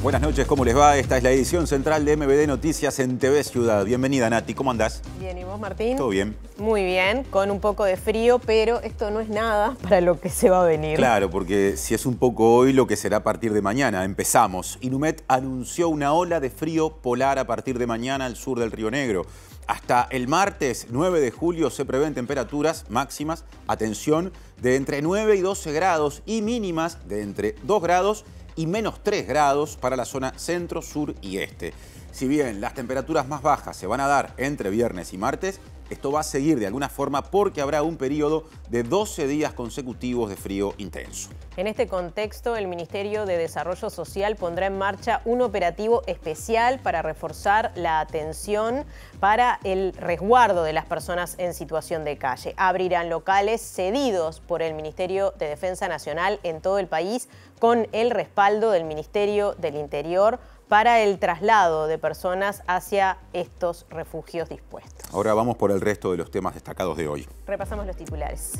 Buenas noches, ¿cómo les va? Esta es la edición central de MBD Noticias en TV Ciudad. Bienvenida, Nati, ¿cómo andás? Bien, ¿y vos, Martín? Todo bien. Muy bien, con un poco de frío, pero esto no es nada para lo que se va a venir. Claro, porque si es un poco hoy, lo que será a partir de mañana. Empezamos. Inumet anunció una ola de frío polar a partir de mañana al sur del Río Negro. Hasta el martes 9 de julio se prevén temperaturas máximas, atención, de entre 9 y 12 grados y mínimas de entre 2 grados y menos 3 grados para la zona centro, sur y este. Si bien las temperaturas más bajas se van a dar entre viernes y martes, esto va a seguir de alguna forma porque habrá un periodo de 12 días consecutivos de frío intenso. En este contexto, el Ministerio de Desarrollo Social pondrá en marcha un operativo especial para reforzar la atención para el resguardo de las personas en situación de calle. Abrirán locales cedidos por el Ministerio de Defensa Nacional en todo el país con el respaldo del Ministerio del Interior para el traslado de personas hacia estos refugios dispuestos. Ahora vamos por el resto de los temas destacados de hoy. Repasamos los titulares.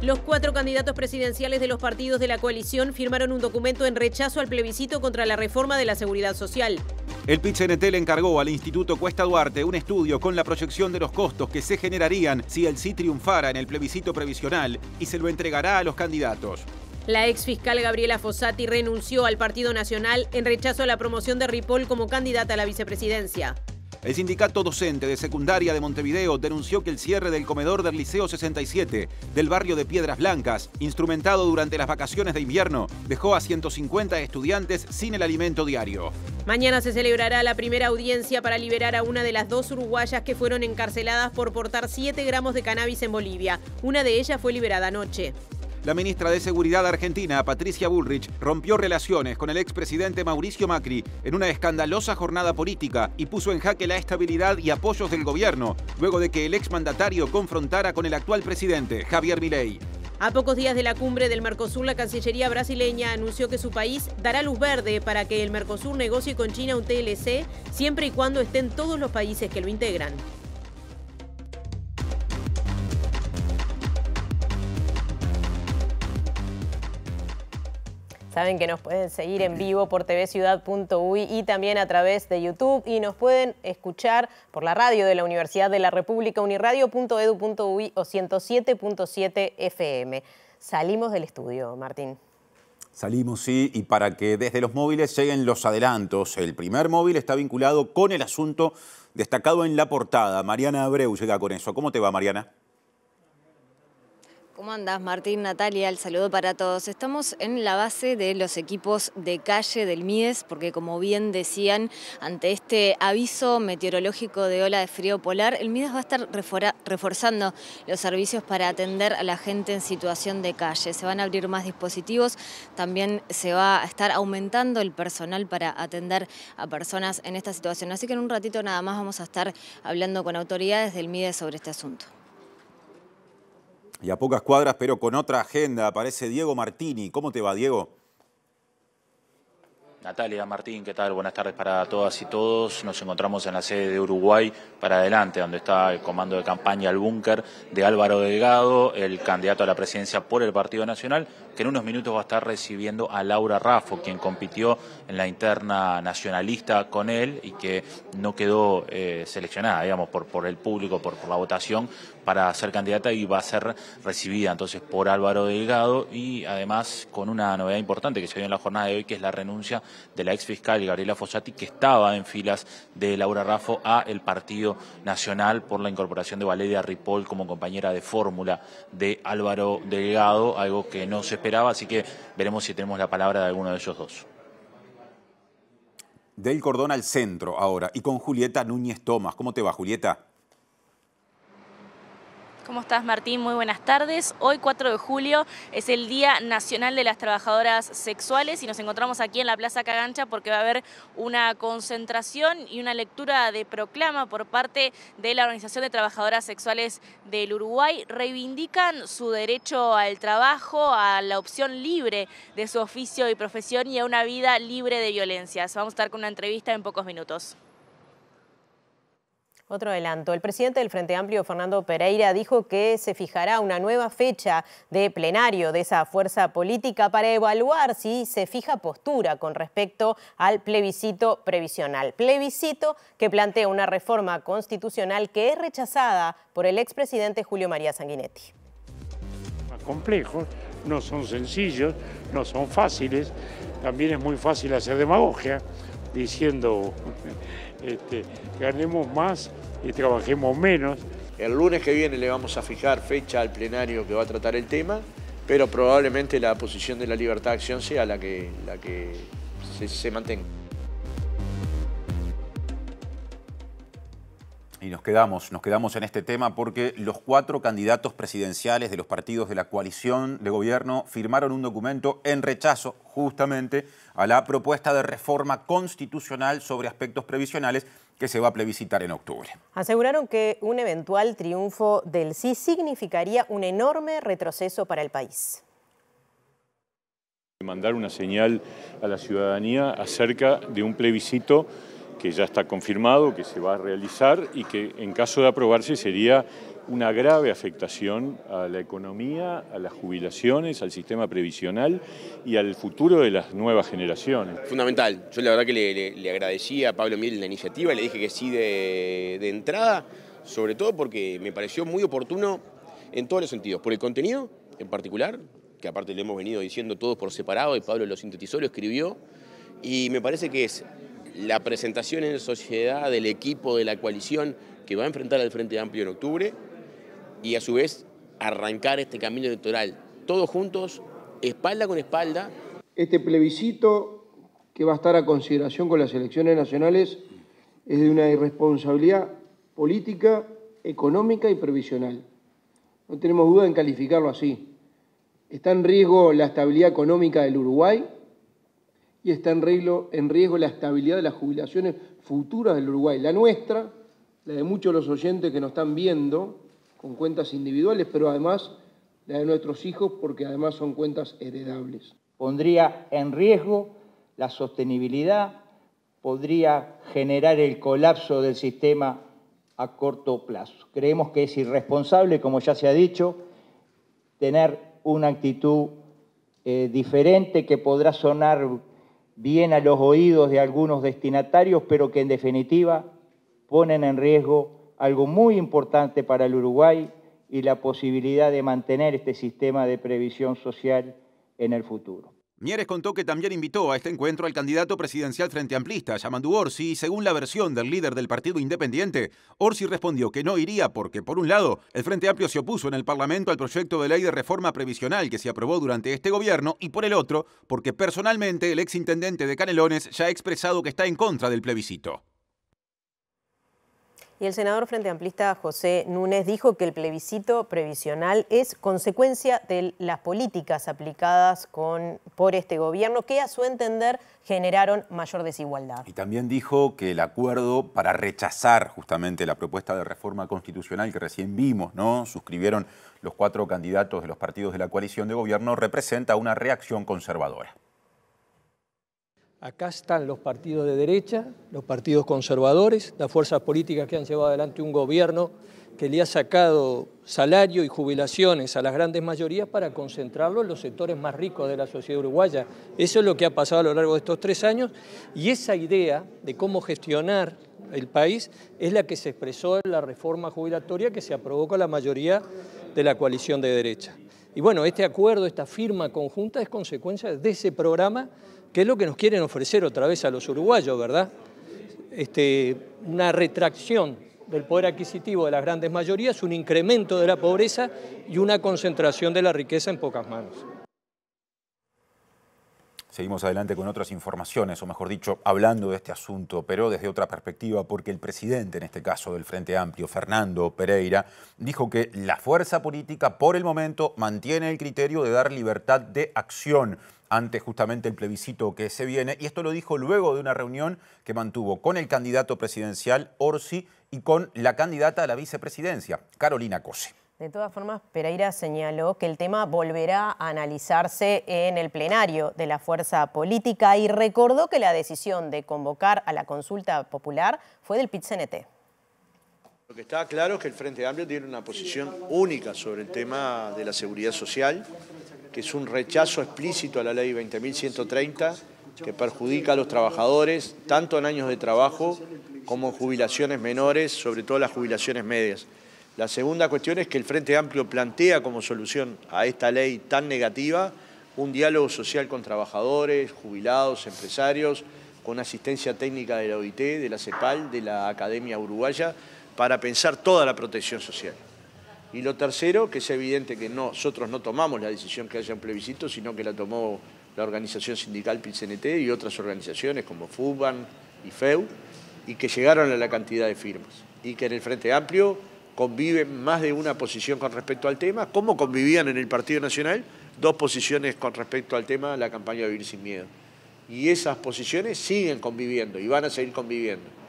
Los cuatro candidatos presidenciales de los partidos de la coalición firmaron un documento en rechazo al plebiscito contra la reforma de la seguridad social. El CNT encargó al Instituto Cuesta Duarte un estudio con la proyección de los costos que se generarían si el sí triunfara en el plebiscito previsional y se lo entregará a los candidatos. La ex fiscal Gabriela Fossati renunció al Partido Nacional en rechazo a la promoción de Ripoll como candidata a la vicepresidencia. El sindicato docente de secundaria de Montevideo denunció que el cierre del comedor del Liceo 67 del barrio de Piedras Blancas, instrumentado durante las vacaciones de invierno, dejó a 150 estudiantes sin el alimento diario. Mañana se celebrará la primera audiencia para liberar a una de las dos uruguayas que fueron encarceladas por portar 7 gramos de cannabis en Bolivia. Una de ellas fue liberada anoche. La ministra de Seguridad argentina, Patricia Bullrich, rompió relaciones con el expresidente Mauricio Macri en una escandalosa jornada política y puso en jaque la estabilidad y apoyos del gobierno, luego de que el exmandatario confrontara con el actual presidente, Javier Milei. A pocos días de la cumbre del Mercosur, la Cancillería brasileña anunció que su país dará luz verde para que el Mercosur negocie con China un TLC siempre y cuando estén todos los países que lo integran. Saben que nos pueden seguir en vivo por tvciudad.uy y también a través de YouTube y nos pueden escuchar por la radio de la Universidad de la República, uniradio.edu.uy o 107.7 FM. Salimos del estudio, Martín. Salimos, sí, y para que desde los móviles lleguen los adelantos. El primer móvil está vinculado con el asunto destacado en la portada. Mariana Abreu llega con eso. ¿Cómo te va, Mariana? ¿Cómo andás, Martín? Natalia, el saludo para todos. Estamos en la base de los equipos de calle del MIDES, porque como bien decían, ante este aviso meteorológico de ola de frío polar, el MIDES va a estar reforzando los servicios para atender a la gente en situación de calle. Se van a abrir más dispositivos, también se va a estar aumentando el personal para atender a personas en esta situación. Así que en un ratito nada más vamos a estar hablando con autoridades del MIDES sobre este asunto. Y a pocas cuadras, pero con otra agenda, aparece Diego Martini. ¿Cómo te va, Diego? Natalia, Martín, ¿qué tal? Buenas tardes para todas y todos. Nos encontramos en la sede de Uruguay para adelante, donde está el comando de campaña al búnker de Álvaro Delgado, el candidato a la presidencia por el Partido Nacional, que en unos minutos va a estar recibiendo a Laura Rafo, quien compitió en la interna nacionalista con él y que no quedó eh, seleccionada, digamos, por, el público, por la votación, para ser candidata y va a ser recibida entonces por Álvaro Delgado y además con una novedad importante que se dio en la jornada de hoy, que es la renuncia de la ex fiscal Gabriela Fossati, que estaba en filas de Laura Raffo a el Partido Nacional por la incorporación de Valeria Ripoll como compañera de fórmula de Álvaro Delgado, algo que no se esperaba, así que veremos si tenemos la palabra de alguno de ellos dos. Del cordón al centro ahora y con Julieta Núñez Tomás. ¿Cómo te va, Julieta? ¿Cómo estás Martín? Muy buenas tardes. Hoy 4 de julio es el Día Nacional de las Trabajadoras Sexuales y nos encontramos aquí en la Plaza Cagancha porque va a haber una concentración y una lectura de proclama por parte de la Organización de Trabajadoras Sexuales del Uruguay. Reivindican su derecho al trabajo, a la opción libre de su oficio y profesión y a una vida libre de violencias. Vamos a estar con una entrevista en pocos minutos. Otro adelanto. El presidente del Frente Amplio, Fernando Pereira, dijo que se fijará una nueva fecha de plenario de esa fuerza política para evaluar si se fija postura con respecto al plebiscito previsional. Plebiscito que plantea una reforma constitucional que es rechazada por el expresidente Julio María Sanguinetti. Complejos, no son sencillos, no son fáciles. También es muy fácil hacer demagogia diciendo este, ganemos más y trabajemos menos. El lunes que viene le vamos a fijar fecha al plenario que va a tratar el tema, pero probablemente la posición de la libertad de acción sea la que, la que se, se mantenga. Y nos quedamos, nos quedamos en este tema porque los cuatro candidatos presidenciales de los partidos de la coalición de gobierno firmaron un documento en rechazo justamente a la propuesta de reforma constitucional sobre aspectos previsionales que se va a plebiscitar en octubre. Aseguraron que un eventual triunfo del sí significaría un enorme retroceso para el país mandar una señal a la ciudadanía acerca de un plebiscito que ya está confirmado, que se va a realizar y que en caso de aprobarse sería una grave afectación a la economía, a las jubilaciones, al sistema previsional y al futuro de las nuevas generaciones. Fundamental. Yo la verdad que le, le, agradecí a Pablo Miel la iniciativa, le dije que sí de, entrada, sobre todo porque me pareció muy oportuno en todos los sentidos, por el contenido en particular, que aparte le hemos venido diciendo todos por separado y Pablo lo sintetizó, lo escribió, y me parece que es la presentación en sociedad del equipo de la coalición que va a enfrentar al Frente Amplio en octubre y a su vez arrancar este camino electoral, todos juntos, espalda con espalda. Este plebiscito que va a estar a consideración con las elecciones nacionales es de una irresponsabilidad política, económica y previsional. No tenemos duda en calificarlo así. Está en riesgo la estabilidad económica del Uruguay, y está en riesgo, la estabilidad de las jubilaciones futuras del Uruguay, la nuestra, la de muchos de los oyentes que nos están viendo con cuentas individuales, pero además la de nuestros hijos porque además son cuentas heredables. Pondría en riesgo la sostenibilidad, podría generar el colapso del sistema a corto plazo. Creemos que es irresponsable, como ya se ha dicho, tener una actitud eh, diferente que podrá sonar bien a los oídos de algunos destinatarios, pero que en definitiva ponen en riesgo algo muy importante para el Uruguay y la posibilidad de mantener este sistema de previsión social en el futuro. Mieres contó que también invitó a este encuentro al candidato presidencial frente amplista, Yamandu Orsi, y según la versión del líder del Partido Independiente, Orsi respondió que no iría porque, por un lado, el Frente Amplio se opuso en el Parlamento al proyecto de ley de reforma previsional que se aprobó durante este gobierno, y por el otro, porque personalmente el exintendente de Canelones ya ha expresado que está en contra del plebiscito. Y el senador Frente Amplista José Núñez dijo que el plebiscito previsional es consecuencia de las políticas aplicadas por este gobierno que a su entender generaron mayor desigualdad. Y también dijo que el acuerdo para rechazar justamente la propuesta de reforma constitucional que recién vimos, ¿no? Suscribieron los cuatro candidatos de los partidos de la coalición de gobierno representa una reacción conservadora. Acá están los partidos de derecha, los partidos conservadores, las fuerzas políticas que han llevado adelante un gobierno que le ha sacado salario y jubilaciones a las grandes mayorías para concentrarlo en los sectores más ricos de la sociedad uruguaya. Eso es lo que ha pasado a lo largo de estos tres años y esa idea de cómo gestionar el país es la que se expresó en la reforma jubilatoria que se aprobó con la mayoría de la coalición de derecha. Y bueno, este acuerdo, esta firma conjunta es consecuencia de ese programa que es lo que nos quieren ofrecer otra vez a los uruguayos, ¿verdad? Este, una retracción del poder adquisitivo de las grandes mayorías, un incremento de la pobreza y una concentración de la riqueza en pocas manos. Seguimos adelante con otras informaciones, o mejor dicho, hablando de este asunto, pero desde otra perspectiva, porque el presidente, en este caso del Frente Amplio, Fernando Pereira, dijo que la fuerza política por el momento mantiene el criterio de dar libertad de acción ante justamente el plebiscito que se viene. Y esto lo dijo luego de una reunión que mantuvo con el candidato presidencial Orsi y con la candidata a la vicepresidencia, Carolina Cose. De todas formas, Pereira señaló que el tema volverá a analizarse en el plenario de la fuerza política y recordó que la decisión de convocar a la consulta popular fue del PIT-CNT. Lo que está claro es que el Frente Amplio tiene una posición única sobre el tema de la seguridad social, que es un rechazo explícito a la ley 20.130, que perjudica a los trabajadores, tanto en años de trabajo como en jubilaciones menores, sobre todo las jubilaciones medias. La segunda cuestión es que el Frente Amplio plantea como solución a esta ley tan negativa un diálogo social con trabajadores, jubilados, empresarios, con asistencia técnica de la OIT, de la CEPAL, de la Academia Uruguaya, para pensar toda la protección social. Y lo tercero, que es evidente que nosotros no tomamos la decisión que haya un plebiscito, sino que la tomó la organización sindical PIN-CNT y otras organizaciones como FUBAN y FEU, y que llegaron a la cantidad de firmas. Y que en el Frente Amplio conviven más de una posición con respecto al tema, como convivían en el Partido Nacional dos posiciones con respecto al tema de la campaña de Vivir Sin Miedo. Y esas posiciones siguen conviviendo y van a seguir conviviendo.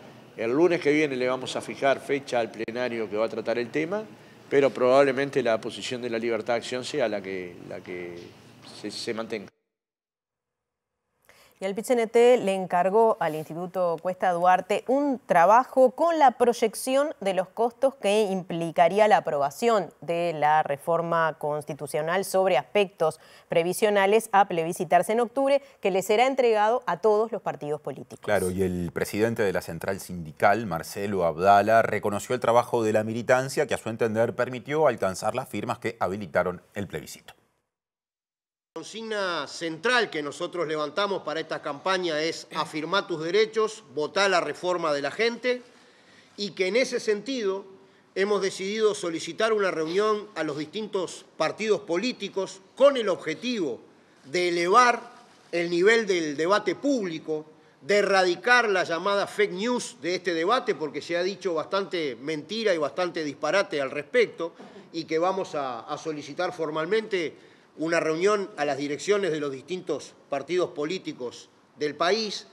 El lunes que viene le vamos a fijar fecha al plenario que va a tratar el tema, pero probablemente la posición de la libertad de acción sea la que, la que se mantenga. Y el PICNT le encargó al Instituto Cuesta Duarte un trabajo con la proyección de los costos que implicaría la aprobación de la reforma constitucional sobre aspectos previsionales a plebiscitarse en octubre, que le será entregado a todos los partidos políticos. Claro, y el presidente de la central sindical, Marcelo Abdala, reconoció el trabajo de la militancia que a su entender permitió alcanzar las firmas que habilitaron el plebiscito. La consigna central que nosotros levantamos para esta campaña es afirmar tus derechos, votar la reforma de la gente y que en ese sentido hemos decidido solicitar una reunión a los distintos partidos políticos con el objetivo de elevar el nivel del debate público, de erradicar la llamada fake news de este debate, porque se ha dicho bastante mentira y bastante disparate al respecto, y que vamos a solicitar formalmente una reunión a las direcciones de los distintos partidos políticos del país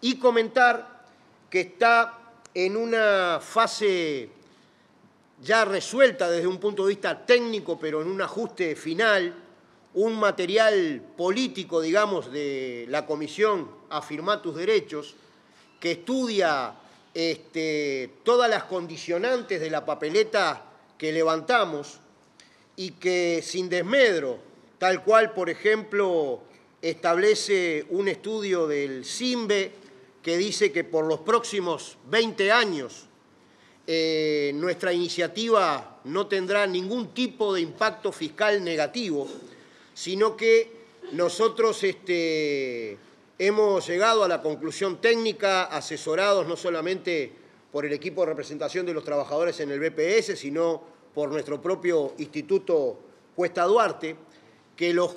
y comentar que está en una fase ya resuelta desde un punto de vista técnico, pero en un ajuste final, un material político, digamos, de la Comisión Afirma tus Derechos, que estudia este, todas las condicionantes de la papeleta que levantamos y que sin desmedro tal cual, por ejemplo, establece un estudio del CIMBE que dice que por los próximos 20 años eh, nuestra iniciativa no tendrá ningún tipo de impacto fiscal negativo, sino que nosotros este, hemos llegado a la conclusión técnica, asesorados no solamente por el equipo de representación de los trabajadores en el BPS, sino por nuestro propio Instituto Cuesta Duarte, que los,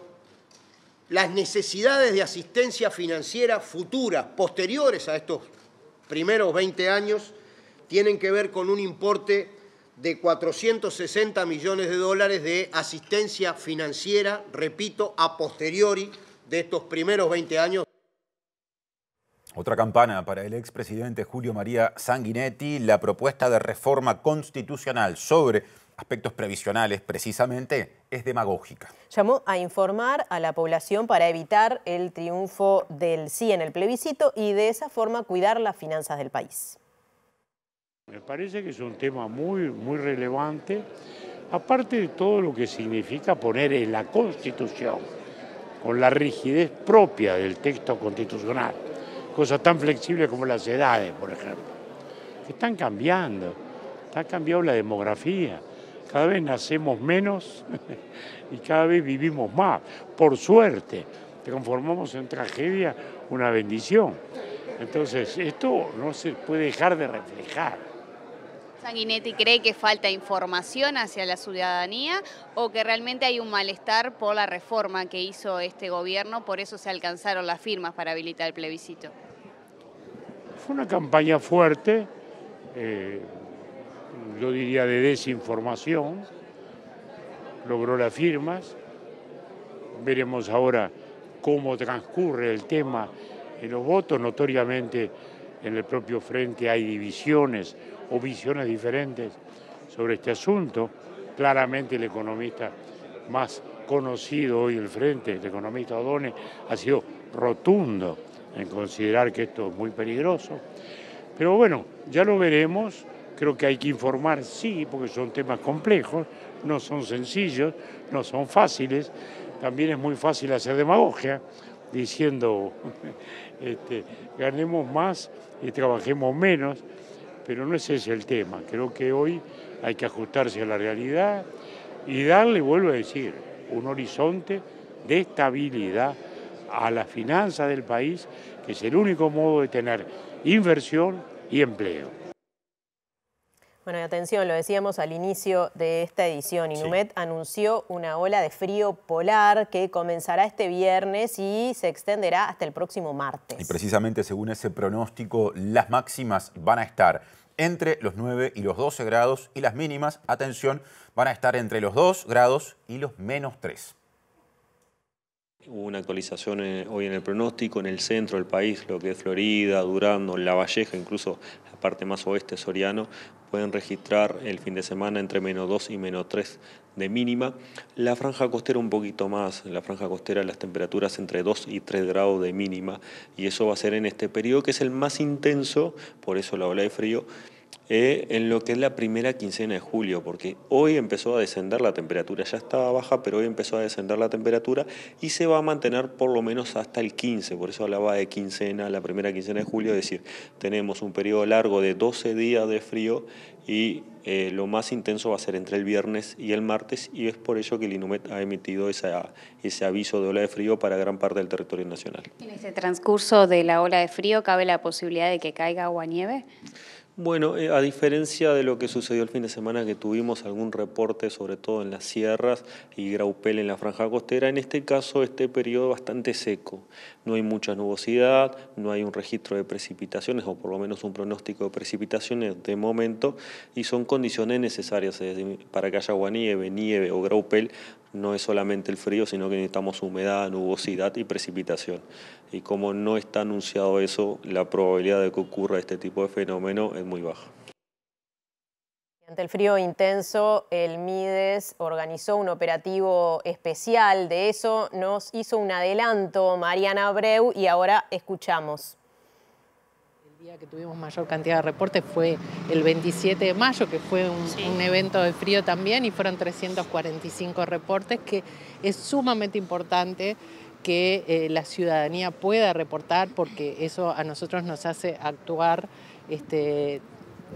las necesidades de asistencia financiera futuras, posteriores a estos primeros 20 años, tienen que ver con un importe de 460 millones de dólares de asistencia financiera, repito, a posteriori de estos primeros 20 años. Otra campana para el expresidente Julio María Sanguinetti, la propuesta de reforma constitucional sobre aspectos previsionales precisamente es demagógica. Llamó a informar a la población para evitar el triunfo del sí en el plebiscito y de esa forma cuidar las finanzas del país. Me parece que es un tema muy, muy relevante, aparte de todo lo que significa poner en la Constitución, con la rigidez propia del texto constitucional, cosas tan flexibles como las edades, por ejemplo, que están cambiando, está cambiado la demografía, cada vez nacemos menos y cada vez vivimos más. Por suerte, transformamos en tragedia una bendición. Entonces, esto no se puede dejar de reflejar. Sanguinetti cree que falta información hacia la ciudadanía o que realmente hay un malestar por la reforma que hizo este gobierno, por eso se alcanzaron las firmas para habilitar el plebiscito. Fue una campaña fuerte, eh, yo diría de desinformación, logró las firmas, veremos ahora cómo transcurre el tema en los votos, notoriamente en el propio frente hay divisiones o visiones diferentes sobre este asunto, claramente el economista más conocido hoy el frente, el economista Odone, ha sido rotundo en considerar que esto es muy peligroso. Pero bueno, ya lo veremos, creo que hay que informar, sí, porque son temas complejos, no son sencillos, no son fáciles. También es muy fácil hacer demagogia diciendo este, ganemos más y trabajemos menos, pero no es ese el tema. Creo que hoy hay que ajustarse a la realidad y darle, vuelvo a decir, un horizonte de estabilidad a la finanza del país, que es el único modo de tener inversión y empleo. Bueno, y atención, lo decíamos al inicio de esta edición, Inumet anunció una ola de frío polar que comenzará este viernes y se extenderá hasta el próximo martes. Y precisamente según ese pronóstico, las máximas van a estar entre los 9 y los 12 grados y las mínimas, atención, van a estar entre los 2 grados y los menos 3. Hubo una actualización eh, hoy en el pronóstico en el centro del país, lo que es Florida, Durando, La Valleja, incluso parte más oeste soriano, pueden registrar el fin de semana entre menos 2 y menos 3 de mínima. La franja costera un poquito más, la franja costera las temperaturas entre 2 y 3 grados de mínima y eso va a ser en este periodo que es el más intenso, por eso la ola de frío eh, en lo que es la primera quincena de julio, porque hoy empezó a descender la temperatura, ya estaba baja, pero hoy empezó a descender la temperatura y se va a mantener por lo menos hasta el 15, por eso hablaba de quincena, la primera quincena de julio, es decir, tenemos un periodo largo de 12 días de frío y eh, lo más intenso va a ser entre el viernes y el martes y es por ello que el INUMET ha emitido esa, ese aviso de ola de frío para gran parte del territorio nacional. ¿En ese transcurso de la ola de frío cabe la posibilidad de que caiga agua nieve? Bueno, eh, a diferencia de lo que sucedió el fin de semana, que tuvimos algún reporte, sobre todo en las sierras y graupel en la franja costera, en este caso este periodo bastante seco. No hay mucha nubosidad, no hay un registro de precipitaciones, o por lo menos un pronóstico de precipitaciones de momento, y son condiciones necesarias para que haya nieve, nieve o graupel. No es solamente el frío, sino que necesitamos humedad, nubosidad y precipitación y como no está anunciado eso, la probabilidad de que ocurra este tipo de fenómeno es muy baja. Ante el frío intenso, el MIDES organizó un operativo especial. De eso nos hizo un adelanto Mariana Breu y ahora escuchamos El día que tuvimos mayor cantidad de reportes fue el 27 de mayo, que fue un, evento de frío también, y fueron 345 reportes, que es sumamente importante que eh, la ciudadanía pueda reportar, porque eso a nosotros nos hace actuar este,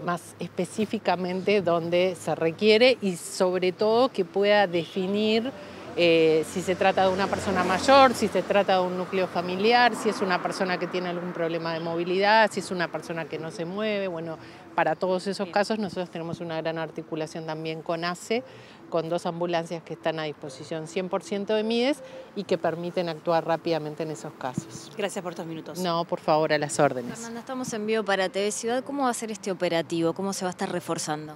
más específicamente donde se requiere y sobre todo que pueda definir eh, si se trata de una persona mayor, si se trata de un núcleo familiar, si es una persona que tiene algún problema de movilidad, si es una persona que no se mueve. Bueno, para todos esos casos nosotros tenemos una gran articulación también con ACE con dos ambulancias que están a disposición 100% de MIDES y que permiten actuar rápidamente en esos casos. Gracias por estos minutos. No, por favor, a las órdenes. Fernanda, estamos en vivo para TV Ciudad. ¿Cómo va a ser este operativo? ¿Cómo se va a estar reforzando?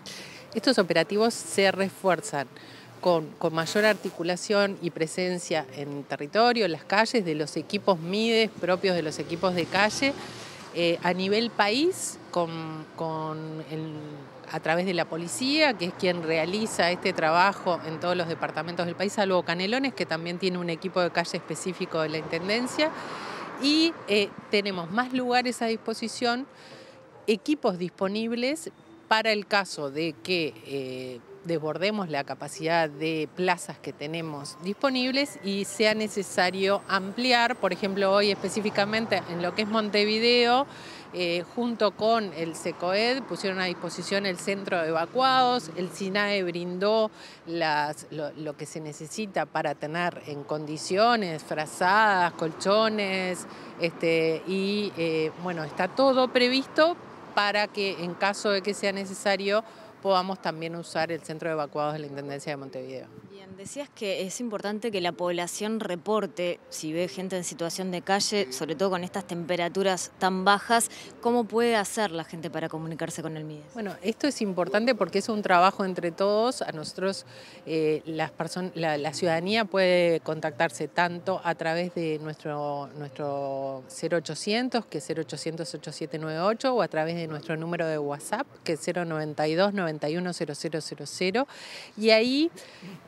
Estos operativos se refuerzan con, mayor articulación y presencia en territorio, en las calles, de los equipos MIDES propios de los equipos de calle, eh, a nivel país, con, con el a través de la policía, que es quien realiza este trabajo en todos los departamentos del país, salvo Canelones, que también tiene un equipo de calle específico de la Intendencia. Y eh, tenemos más lugares a disposición, equipos disponibles para el caso de que eh, desbordemos la capacidad de plazas que tenemos disponibles y sea necesario ampliar, por ejemplo, hoy específicamente en lo que es Montevideo, eh, junto con el SECOED pusieron a disposición el centro de evacuados, el SINAE brindó lo, que se necesita para tener en condiciones, frazadas, colchones, este, y eh, bueno, está todo previsto para que en caso de que sea necesario podamos también usar el centro de evacuados de la Intendencia de Montevideo. Bien, decías que es importante que la población reporte si ve gente en situación de calle, sobre todo con estas temperaturas tan bajas, ¿cómo puede hacer la gente para comunicarse con el MIDES? Bueno, esto es importante porque es un trabajo entre todos. A nosotros eh, las la, ciudadanía puede contactarse tanto a través de nuestro, nuestro 0800, que es 0800-8798, o a través de nuestro número de WhatsApp, que es 092 y ahí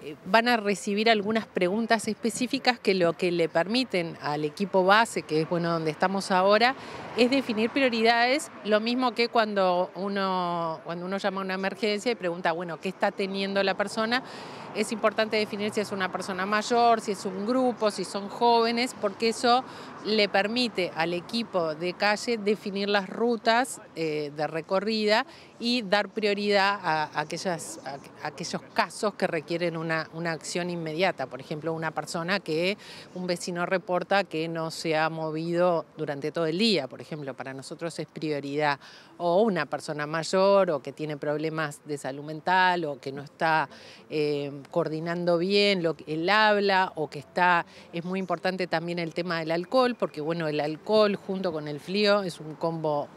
eh, van a recibir algunas preguntas específicas que lo que le permiten al equipo base, que es bueno donde estamos ahora, es definir prioridades, lo mismo que cuando uno, cuando uno llama a una emergencia y pregunta, bueno, ¿qué está teniendo la persona? es importante definir si es una persona mayor, si es un grupo, si son jóvenes, porque eso le permite al equipo de calle definir las rutas eh, de recorrida y dar prioridad a, aquellas, aquellos casos que requieren una, acción inmediata. Por ejemplo, una persona que un vecino reporta que no se ha movido durante todo el día, por ejemplo, para nosotros es prioridad. O una persona mayor o que tiene problemas de salud mental o que no está eh, coordinando bien lo que él habla o que está... Es muy importante también el tema del alcohol porque, bueno, el alcohol junto con el frío es un combo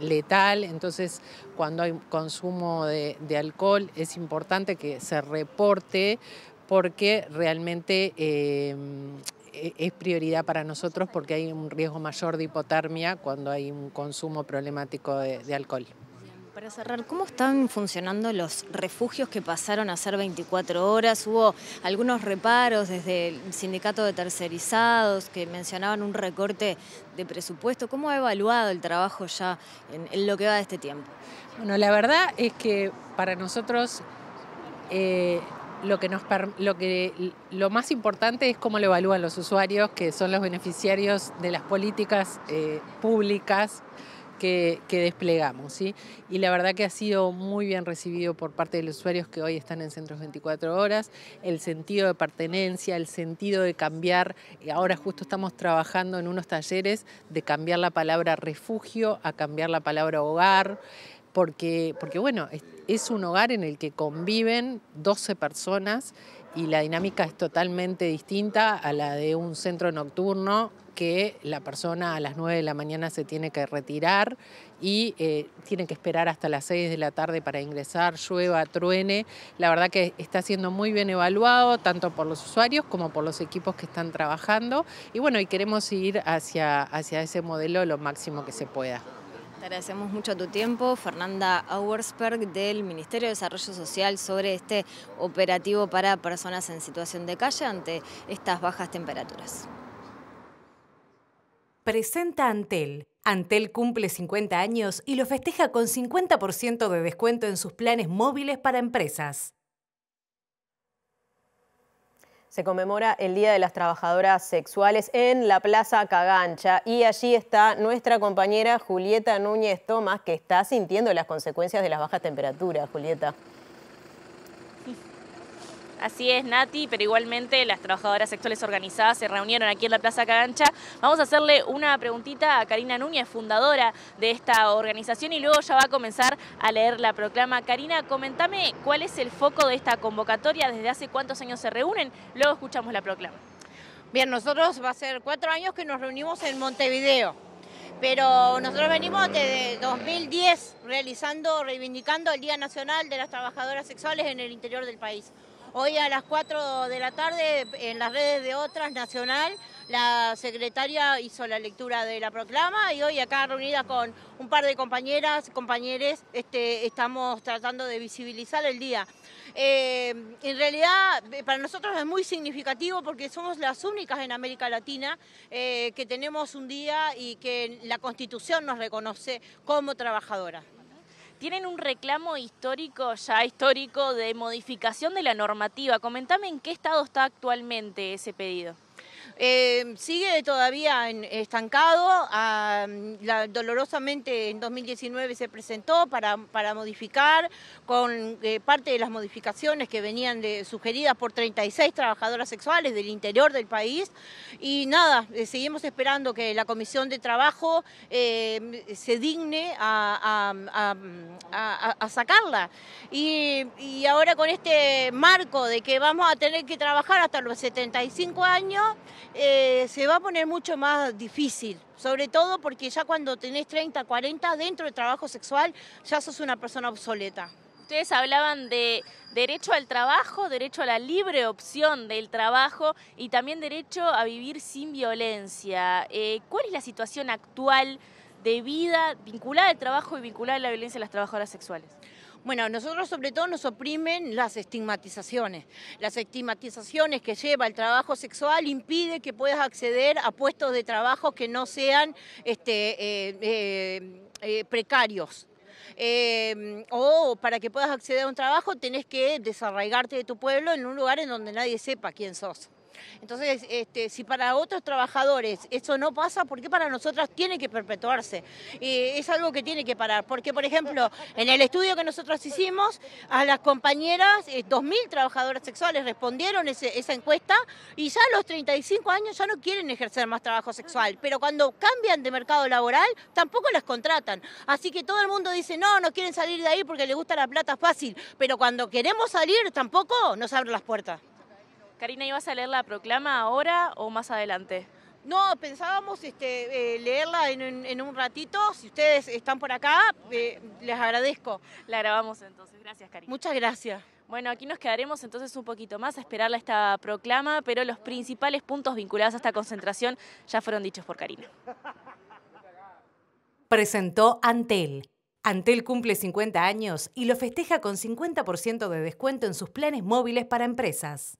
letal, entonces cuando hay consumo de, alcohol es importante que se reporte porque realmente eh, e-, es prioridad para nosotros porque hay un riesgo mayor de hipotermia cuando hay un consumo problemático de alcohol. Para cerrar, ¿cómo están funcionando los refugios que pasaron a ser 24 horas? Hubo algunos reparos desde el sindicato de tercerizados que mencionaban un recorte de presupuesto. ¿Cómo ha evaluado el trabajo ya en, lo que va de este tiempo? Bueno, la verdad es que para nosotros eh, lo, que nos, lo, que, lo más importante es cómo lo evalúan los usuarios, que son los beneficiarios de las políticas eh, públicas que, desplegamos. ¿sí? Y la verdad que ha sido muy bien recibido por parte de los usuarios que hoy están en centros 24 horas, el sentido de pertenencia, el sentido de cambiar, ahora justo estamos trabajando en unos talleres de cambiar la palabra refugio a cambiar la palabra hogar. Porque, porque bueno, es, es un hogar en el que conviven 12 personas y la dinámica es totalmente distinta a la de un centro nocturno que la persona a las 9 de la mañana se tiene que retirar y eh, tiene que esperar hasta las 6 de la tarde para ingresar, llueva, truene. La verdad que está siendo muy bien evaluado, tanto por los usuarios como por los equipos que están trabajando. Y bueno, y queremos ir hacia, hacia ese modelo lo máximo que se pueda. Te agradecemos mucho tu tiempo, Fernanda Auersberg del Ministerio de Desarrollo Social sobre este operativo para personas en situación de calle ante estas bajas temperaturas. Presenta Antel. Antel cumple 50 años y lo festeja con 50% de descuento en sus planes móviles para empresas se conmemora el Día de las Trabajadoras Sexuales en la Plaza Cagancha y allí está nuestra compañera Julieta Núñez Tomás que está sintiendo las consecuencias de las bajas temperaturas, Julieta. Así es, Nati, pero igualmente las trabajadoras sexuales organizadas se reunieron aquí en la Plaza Cagancha. Vamos a hacerle una preguntita a Karina Núñez, fundadora de esta organización, y luego ya va a comenzar a leer la proclama. Karina, comentame cuál es el foco de esta convocatoria, desde hace cuántos años se reúnen, luego escuchamos la proclama. Bien, nosotros va a ser cuatro años que nos reunimos en Montevideo, pero nosotros venimos desde 2010 realizando, reivindicando el Día Nacional de las Trabajadoras Sexuales en el interior del país. Hoy a las 4 de la tarde, en las redes de Otras Nacional, la secretaria hizo la lectura de la proclama y hoy acá reunida con un par de compañeras, compañeros, este, estamos tratando de visibilizar el día. Eh, en realidad, para nosotros es muy significativo porque somos las únicas en América Latina eh, que tenemos un día y que la Constitución nos reconoce como trabajadoras tienen un reclamo histórico, ya histórico, de modificación de la normativa. Comentame en qué estado está actualmente ese pedido. Eh, sigue todavía estancado, ah, dolorosamente en 2019 se presentó para, para modificar con eh, parte de las modificaciones que venían de, sugeridas por 36 trabajadoras sexuales del interior del país y nada, eh, seguimos esperando que la Comisión de Trabajo se digne a, sacarla. Y, y ahora con este marco de que vamos a tener que trabajar hasta los 75 años, eh, se va a poner mucho más difícil, sobre todo porque ya cuando tenés 30, 40 dentro del trabajo sexual, ya sos una persona obsoleta. Ustedes hablaban de derecho al trabajo, derecho a la libre opción del trabajo y también derecho a vivir sin violencia. Eh, ¿Cuál es la situación actual de vida vinculada al trabajo y vinculada a la violencia de las trabajadoras sexuales? Bueno, nosotros sobre todo nos oprimen las estigmatizaciones. Las estigmatizaciones que lleva el trabajo sexual impide que puedas acceder a puestos de trabajo que no sean este, eh, eh, eh, precarios, o para que puedas acceder a un trabajo tenés que desarraigarte de tu pueblo en un lugar en donde nadie sepa quién sos. Entonces, este, si para otros trabajadores eso no pasa, ¿por qué para nosotras tiene que perpetuarse? es algo que tiene que parar, porque por ejemplo, en el estudio que nosotros hicimos, a las compañeras, 2.000 eh, trabajadoras sexuales respondieron esa encuesta y ya a los 35 años ya no quieren ejercer más trabajo sexual, pero cuando cambian de mercado laboral tampoco las contratan. Así que todo el mundo dice, no, no quieren salir de ahí porque les gusta la plata fácil, pero cuando queremos salir tampoco nos abren las puertas. Karina, ¿ibas a leer la proclama ahora o más adelante? No, pensábamos este, eh, leerla en, un ratito. Si ustedes están por acá, eh, les agradezco. La grabamos entonces. Gracias, Karina. Muchas gracias. Bueno, aquí nos quedaremos entonces un poquito más a esperar esta proclama, pero los principales puntos vinculados a esta concentración ya fueron dichos por Karina. Presentó Antel. Antel cumple 50 años y lo festeja con 50% de descuento en sus planes móviles para empresas.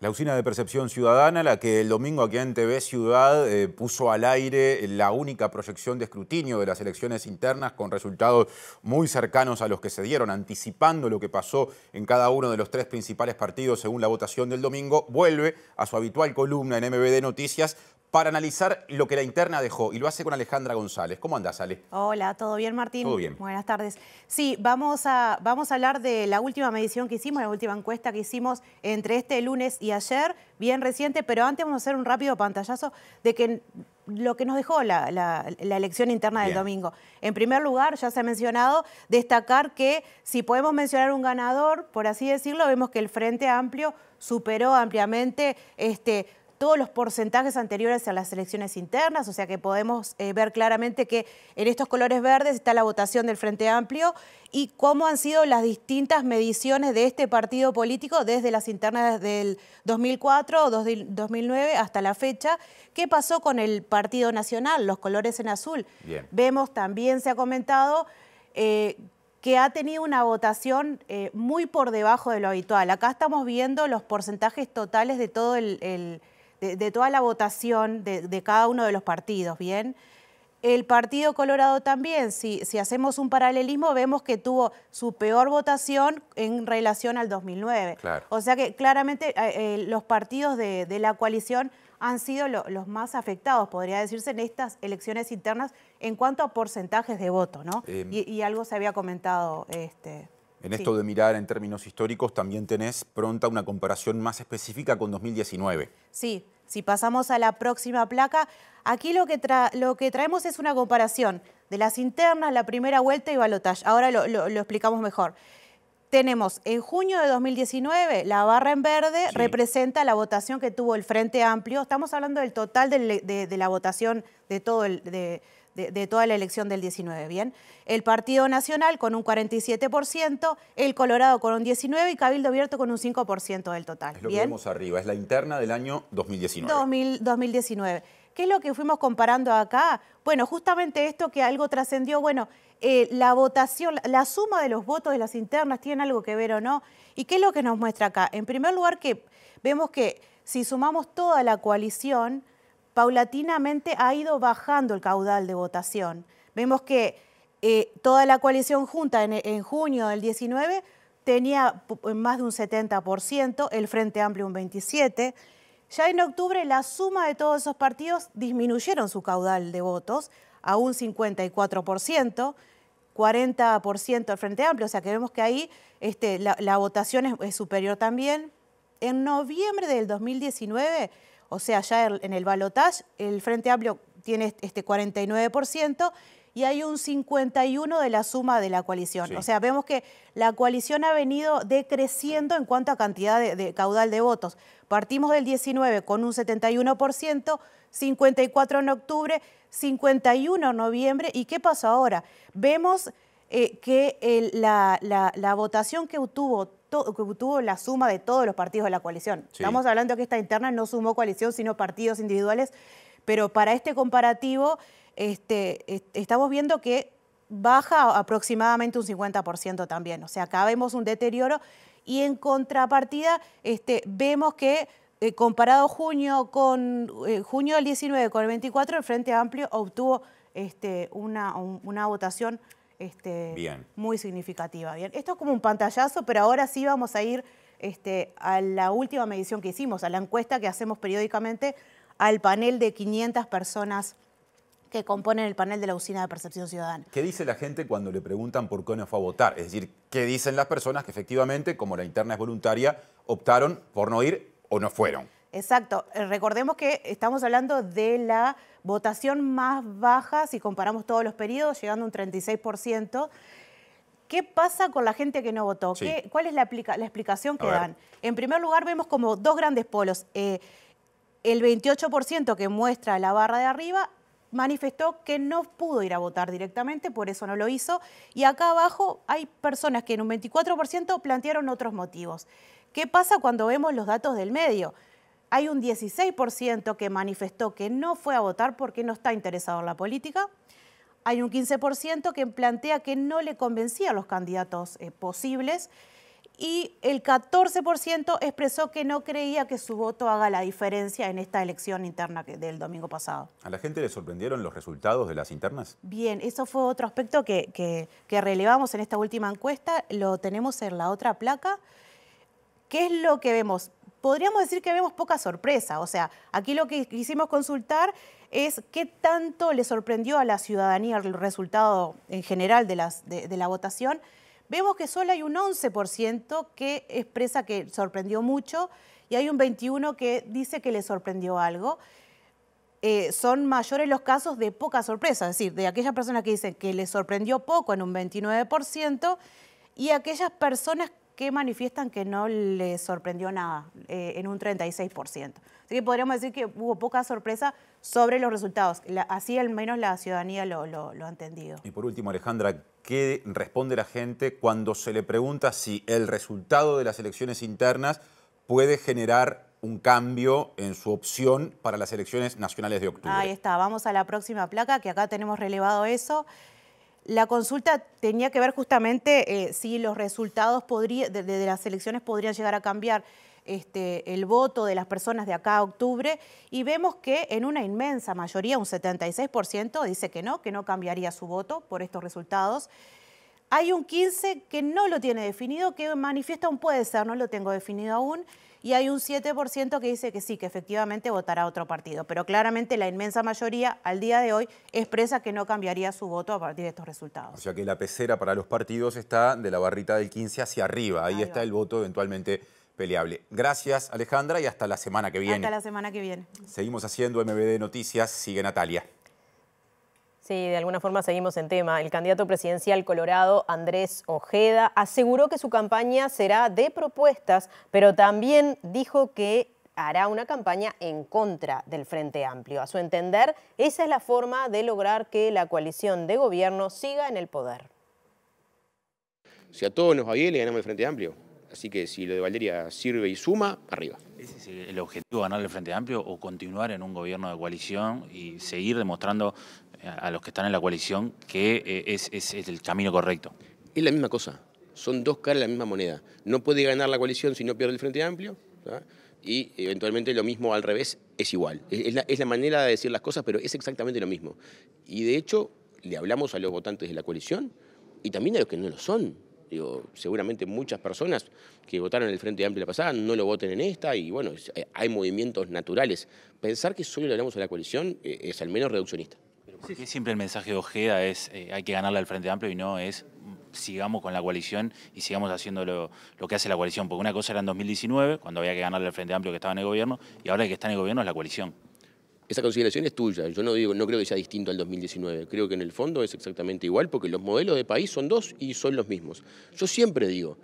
La usina de percepción ciudadana, la que el domingo aquí en TV Ciudad eh, puso al aire la única proyección de escrutinio de las elecciones internas con resultados muy cercanos a los que se dieron, anticipando lo que pasó en cada uno de los tres principales partidos según la votación del domingo, vuelve a su habitual columna en MBD Noticias para analizar lo que la interna dejó y lo hace con Alejandra González. ¿Cómo andás, Ale? Hola, ¿todo bien, Martín? Todo bien. Buenas tardes. Sí, vamos a, vamos a hablar de la última medición que hicimos, la última encuesta que hicimos entre este lunes y ayer, bien reciente, pero antes vamos a hacer un rápido pantallazo de lo que nos dejó la, elección interna del domingo. En primer lugar, ya se ha mencionado, destacar que si podemos mencionar un ganador, por así decirlo, vemos que el Frente Amplio superó ampliamente este, todos los porcentajes anteriores a las elecciones internas, o sea que podemos eh, ver claramente que en estos colores verdes está la votación del Frente Amplio y cómo han sido las distintas mediciones de este partido político desde las internas del 2004 o 2009 hasta la fecha. ¿Qué pasó con el Partido Nacional, los colores en azul? Vemos, también se ha comentado... Eh, que ha tenido una votación eh, muy por debajo de lo habitual. Acá estamos viendo los porcentajes totales de todo el de, toda la votación de, cada uno de los partidos, ¿bien? El Partido Colorado también, si, hacemos un paralelismo, vemos que tuvo su peor votación en relación al 2009. O sea que claramente eh, eh, los partidos de, la coalición han sido los más afectados, podría decirse, en estas elecciones internas en cuanto a porcentajes de voto, ¿no? Em, y, algo se había comentado. Este, en esto de mirar en términos históricos, también tenés pronta una comparación más específica con 2019. Sí. Si pasamos a la próxima placa, aquí lo que, lo que traemos es una comparación de las internas, la primera vuelta y balotaje. Ahora lo, explicamos mejor. Tenemos en junio de 2019, la barra en verde representa la votación que tuvo el Frente Amplio. Estamos hablando del total de, de la votación de todo el, de, de, toda la elección del 19, ¿bien? El Partido Nacional con un 47%, el Colorado con un 19% y Cabildo Abierto con un 5% del total. Es lo que vemos arriba, es la interna del año 2019. 2019. ¿Qué es lo que fuimos comparando acá? Bueno, justamente esto que algo trascendió, bueno, eh, la votación, la suma de los votos de las internas, tiene algo que ver o no? ¿Y qué es lo que nos muestra acá? En primer lugar, que vemos que si sumamos toda la coalición, paulatinamente ha ido bajando el caudal de votación. Vemos que eh, toda la coalición junta en, junio del 19 tenía más de un 70%, el Frente Amplio un 27%. Ya en octubre la suma de todos esos partidos disminuyeron su caudal de votos a un 54%, 40% el Frente Amplio, o sea que vemos que ahí este, la, votación es superior también. En noviembre del 2019 o sea, ya en el balotaje el Frente Amplio tiene este 49% y hay un 51 de la suma de la coalición. O sea, vemos que la coalición ha venido decreciendo en cuanto a cantidad de, caudal de votos. Partimos del 19 con un 71%, 54 en octubre, 51 en noviembre. ¿Y qué pasó ahora? Vemos eh, que la votación que obtuvo que obtuvo la suma de todos los partidos de la coalición. Estamos hablando que esta interna no sumó coalición, sino partidos individuales, pero para este comparativo este, estamos viendo que baja aproximadamente un 50% también. O sea, acá vemos un deterioro y en contrapartida este, vemos que eh, comparado junio con eh, junio del 19 con el 24, el Frente Amplio obtuvo este, una votación este, bien. muy significativa. Bien. Esto es como un pantallazo, pero ahora sí vamos a ir este, a la última medición que hicimos, a la encuesta que hacemos periódicamente al panel de 500 personas que componen el panel de la usina de percepción ciudadana. ¿Qué dice la gente cuando le preguntan por qué no fue a votar? Es decir, ¿qué dicen las personas que efectivamente, como la interna es voluntaria, optaron por no ir o no fueron? Exacto. Eh, recordemos que estamos hablando de la votación más baja si comparamos todos los periodos, llegando a un 36%. ¿Qué pasa con la gente que no votó? ¿Cuál es la, explicación que dan? En primer lugar, vemos como dos grandes polos. Eh, el 28% que muestra la barra de arriba manifestó que no pudo ir a votar directamente, por eso no lo hizo. Y acá abajo hay personas que en un 24% plantearon otros motivos. ¿Qué pasa cuando vemos los datos del medio? hay un 16% que manifestó que no fue a votar porque no está interesado en la política. Hay un 15% que plantea que no le convencía a los candidatos eh, posibles y el 14% expresó que no creía que su voto haga la diferencia en esta elección interna del domingo pasado. ¿A la gente le sorprendieron los resultados de las internas? Bien, eso fue otro aspecto que relevamos en esta última encuesta, lo tenemos en la otra placa. ¿Qué es lo que vemos? podríamos decir que vemos poca sorpresa. O sea, aquí lo que quisimos consultar es qué tanto le sorprendió a la ciudadanía el resultado en general de, la votación. Vemos que solo hay un 11% que expresa que sorprendió mucho y hay un 21% que dice que le sorprendió algo. Eh, son mayores los casos de poca sorpresa, es decir, de aquellas personas que dicen que le sorprendió poco en un 29% y aquellas personas que manifiestan que no les sorprendió nada eh, en un 36%. Así que podríamos decir que hubo poca sorpresa sobre los resultados. así al menos la ciudadanía lo ha entendido. Y por último, Alejandra, ¿qué responde la gente cuando se le pregunta si el resultado de las elecciones internas puede generar un cambio en su opción para las elecciones nacionales de octubre. Ahí está, vamos a la próxima placa, que acá tenemos relevado eso. La consulta tenía que ver justamente eh, si los resultados de, las elecciones podrían llegar a cambiar este, el voto de las personas de acá a octubre y vemos que en una inmensa mayoría, un 76%, dice que no, que no cambiaría su voto por estos resultados. Hay un 15 que no lo tiene definido, que manifiesta un puede ser, no lo tengo definido aún, y hay un 7% que dice que sí, que efectivamente votará otro partido. Pero claramente la inmensa mayoría al día de hoy expresa que no cambiaría su voto a partir de estos resultados. O sea que la pecera para los partidos está de la barrita del 15 hacia arriba, ahí, está el voto eventualmente peleable. Gracias Alejandra y hasta la semana que viene. Hasta la semana que viene. Seguimos haciendo MBD Noticias, sigue Natalia. Sí, de alguna forma seguimos en tema. El candidato presidencial colorado Andrés Ojeda aseguró que su campaña será de propuestas, pero también dijo que hará una campaña en contra del Frente Amplio. A su entender, esa es la forma de lograr que la coalición de gobierno siga en el poder. Si a todos nos va bien, le ganamos el Frente Amplio. Así que si lo de Valeria sirve y suma, arriba. ¿Ese es el objetivo, ganar el Frente Amplio o continuar en un gobierno de coalición y seguir demostrando a los que están en la coalición que eh, es, el camino correcto. Es la misma cosa, son dos caras de la misma moneda. No puede ganar la coalición si no pierde el Frente Amplio. y eventualmente lo mismo al revés es igual. Es la, manera de decir las cosas, pero es exactamente lo mismo. Y de hecho, le hablamos a los votantes de la coalición y también a los que no lo son. Digo, seguramente muchas personas que votaron en el Frente Amplio la pasada no lo voten en esta y bueno, eh, hay movimientos naturales. Pensar que solo le hablamos a la coalición eh, es al menos reduccionista siempre el mensaje de Ojeda es eh, hay que ganarle al Frente Amplio y no es sigamos con la coalición y sigamos haciendo lo, que hace la coalición? Porque una cosa era en 2019, cuando había que ganarle al Frente Amplio que estaba en el gobierno, y ahora el que está en el gobierno es la coalición. Esa consideración es tuya. Yo no, digo, no creo que sea distinto al 2019. Creo que en el fondo es exactamente igual porque los modelos de país son dos y son los mismos. Yo siempre digo,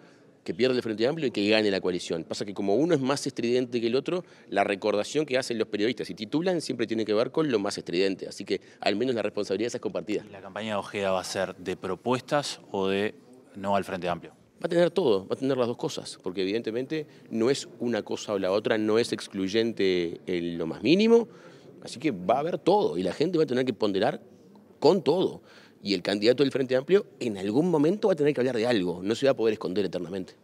que pierde el Frente Amplio y que gane la coalición. Pasa que como uno es más estridente que el otro, la recordación que hacen los periodistas y titulan siempre tiene que ver con lo más estridente. Así que al menos la responsabilidad es compartida. la campaña de Ojeda va a ser de propuestas o de no al Frente Amplio? Va a tener todo, va a tener las dos cosas, porque evidentemente no es una cosa o la otra, no es excluyente en lo más mínimo, así que va a haber todo y la gente va a tener que ponderar con todo y el candidato del Frente Amplio en algún momento va a tener que hablar de algo, no se va a poder esconder eternamente.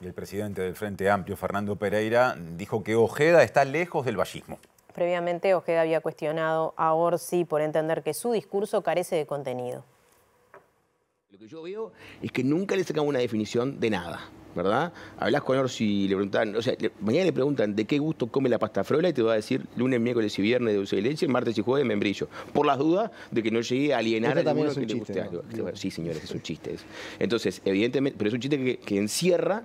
Y el presidente del Frente Amplio, Fernando Pereira, dijo que Ojeda está lejos del vallismo. Previamente Ojeda había cuestionado a Orsi por entender que su discurso carece de contenido. Lo que yo veo es que nunca le sacamos una definición de nada. ¿verdad? Hablas con Orsi y le preguntan, o sea, mañana le preguntan de qué gusto come la pasta frola y te va a decir lunes, miércoles y viernes de dulce de leche, martes y jueves membrillo. Por las dudas de que no llegue a alienar a también que le guste Sí, señores, es un chiste. Entonces, evidentemente, pero es un chiste que, que encierra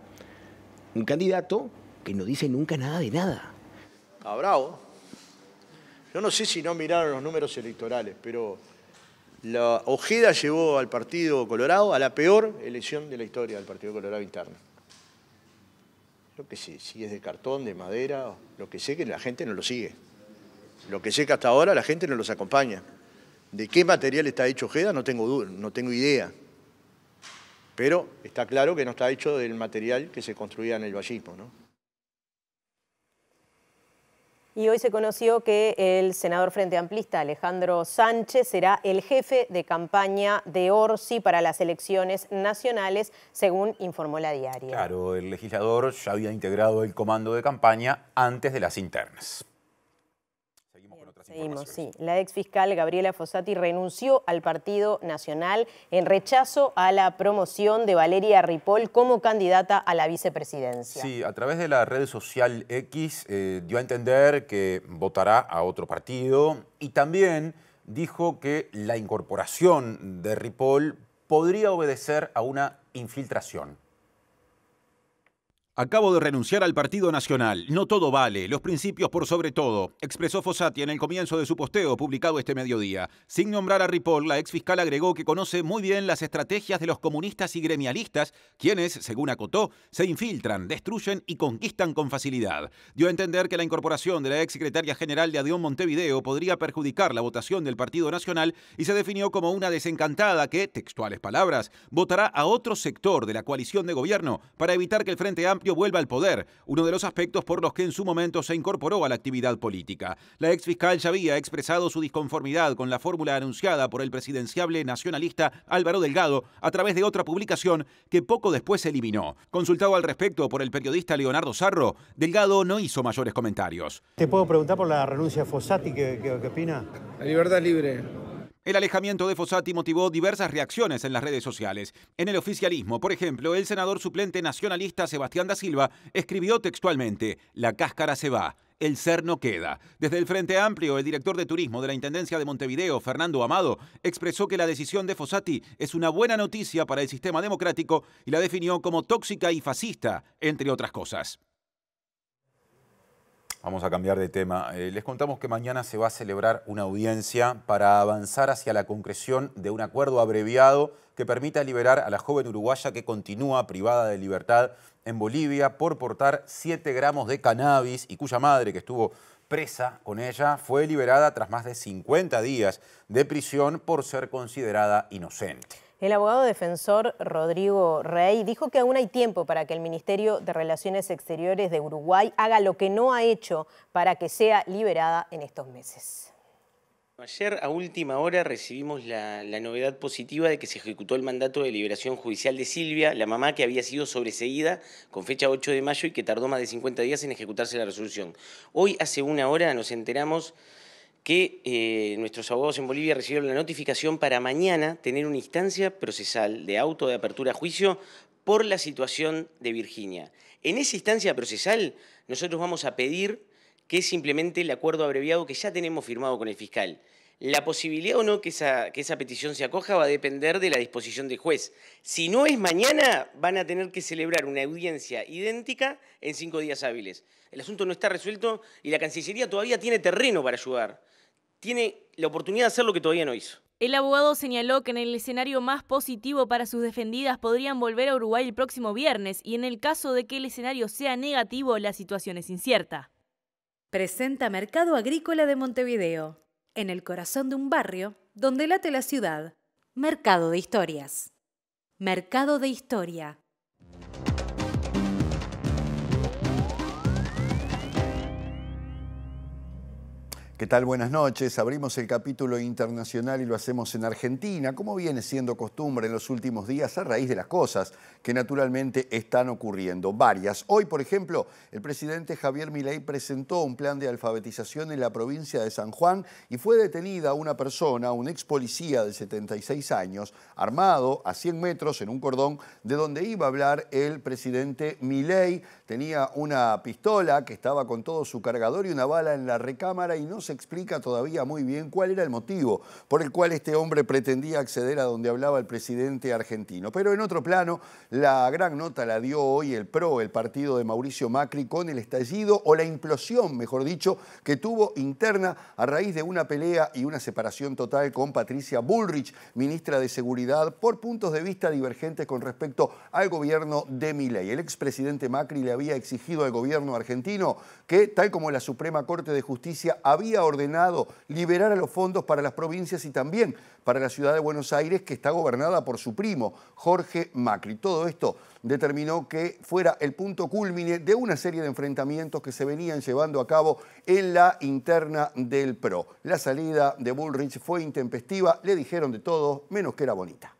un candidato que no dice nunca nada de nada. a ah, bravo. Yo no sé si no miraron los números electorales, pero la Ojeda llevó al Partido Colorado a la peor elección de la historia del Partido Colorado interno que si es de cartón, de madera, lo que sé que la gente no lo sigue. Lo que sé que hasta ahora la gente no los acompaña. De qué material está hecho Ojeda no tengo, no tengo idea. Pero está claro que no está hecho del material que se construía en el vallismo, ¿no? y hoy se conoció que el senador Frente Amplista Alejandro Sánchez será el jefe de campaña de Orsi para las elecciones nacionales, según informó la diaria. Claro, el legislador ya había integrado el comando de campaña antes de las internas sí. La ex fiscal Gabriela Fossati renunció al Partido Nacional en rechazo a la promoción de Valeria Ripoll como candidata a la vicepresidencia. Sí, a través de la red social X eh, dio a entender que votará a otro partido y también dijo que la incorporación de Ripoll podría obedecer a una infiltración. Acabo de renunciar al Partido Nacional. No todo vale, los principios por sobre todo, expresó Fossati en el comienzo de su posteo publicado este mediodía. Sin nombrar a Ripoll, la ex fiscal agregó que conoce muy bien las estrategias de los comunistas y gremialistas, quienes, según acotó, se infiltran, destruyen y conquistan con facilidad. Dio a entender que la incorporación de la ex secretaria general de Adión Montevideo podría perjudicar la votación del Partido Nacional y se definió como una desencantada que, textuales palabras, votará a otro sector de la coalición de gobierno para evitar que el Frente Amplio vuelva al poder, uno de los aspectos por los que en su momento se incorporó a la actividad política. La ex fiscal ya había expresado su disconformidad con la fórmula anunciada por el presidenciable nacionalista Álvaro Delgado a través de otra publicación que poco después se eliminó. Consultado al respecto por el periodista Leonardo Sarro, Delgado no hizo mayores comentarios. ¿Te puedo preguntar por la renuncia a Fossati? qué opina? La libertad libre el alejamiento de Fossati motivó diversas reacciones en las redes sociales. En el oficialismo, por ejemplo, el senador suplente nacionalista Sebastián da Silva escribió textualmente, La cáscara se va el ser no queda. Desde el Frente Amplio, el director de turismo de la Intendencia de Montevideo, Fernando Amado, expresó que la decisión de Fossati es una buena noticia para el sistema democrático y la definió como tóxica y fascista, entre otras cosas. Vamos a cambiar de tema. Eh, les contamos que mañana se va a celebrar una audiencia para avanzar hacia la concreción de un acuerdo abreviado que permita liberar a la joven uruguaya que continúa privada de libertad en Bolivia por portar 7 gramos de cannabis y cuya madre, que estuvo presa con ella, fue liberada tras más de 50 días de prisión por ser considerada inocente. El abogado defensor Rodrigo Rey dijo que aún hay tiempo para que el Ministerio de Relaciones Exteriores de Uruguay haga lo que no ha hecho para que sea liberada en estos meses. Ayer a última hora recibimos la, novedad positiva de que se ejecutó el mandato de liberación judicial de Silvia, la mamá que había sido sobreseída con fecha 8 de mayo y que tardó más de 50 días en ejecutarse la resolución. Hoy, hace una hora, nos enteramos que eh, nuestros abogados en Bolivia recibieron la notificación para mañana tener una instancia procesal de auto de apertura a juicio por la situación de Virginia. En esa instancia procesal nosotros vamos a pedir que simplemente el acuerdo abreviado que ya tenemos firmado con el fiscal. La posibilidad o no que esa, que esa petición se acoja va a depender de la disposición del juez. Si no es mañana, van a tener que celebrar una audiencia idéntica en cinco días hábiles. El asunto no está resuelto y la Cancillería todavía tiene terreno para ayudar tiene la oportunidad de hacer lo que todavía no hizo. El abogado señaló que en el escenario más positivo para sus defendidas podrían volver a Uruguay el próximo viernes y en el caso de que el escenario sea negativo, la situación es incierta. Presenta Mercado Agrícola de Montevideo, en el corazón de un barrio donde late la ciudad. Mercado de Historias. Mercado de Historia. ¿Qué tal? Buenas noches. Abrimos el capítulo internacional y lo hacemos en Argentina, como viene siendo costumbre en los últimos días a raíz de las cosas que naturalmente están ocurriendo. Varias. Hoy, por ejemplo, el presidente Javier Milei presentó un plan de alfabetización en la provincia de San Juan y fue detenida una persona, un ex policía de 76 años, armado a 100 metros en un cordón de donde iba a hablar el presidente Milei. Tenía una pistola que estaba con todo su cargador y una bala en la recámara y no se explica todavía muy bien cuál era el motivo por el cual este hombre pretendía acceder a donde hablaba el presidente argentino. Pero en otro plano, la gran nota la dio hoy el PRO, el partido de Mauricio Macri, con el estallido o la implosión, mejor dicho, que tuvo interna a raíz de una pelea y una separación total con Patricia Bullrich, ministra de Seguridad, por puntos de vista divergentes con respecto al gobierno de Milei. El expresidente Macri le había exigido al gobierno argentino que, tal como la Suprema Corte de Justicia había ordenado liberar a los fondos para las provincias y también para la ciudad de Buenos Aires, que está gobernada por su primo, Jorge Macri. Todo esto determinó que fuera el punto culmine de una serie de enfrentamientos que se venían llevando a cabo en la interna del PRO. La salida de Bullrich fue intempestiva, le dijeron de todo, menos que era bonita.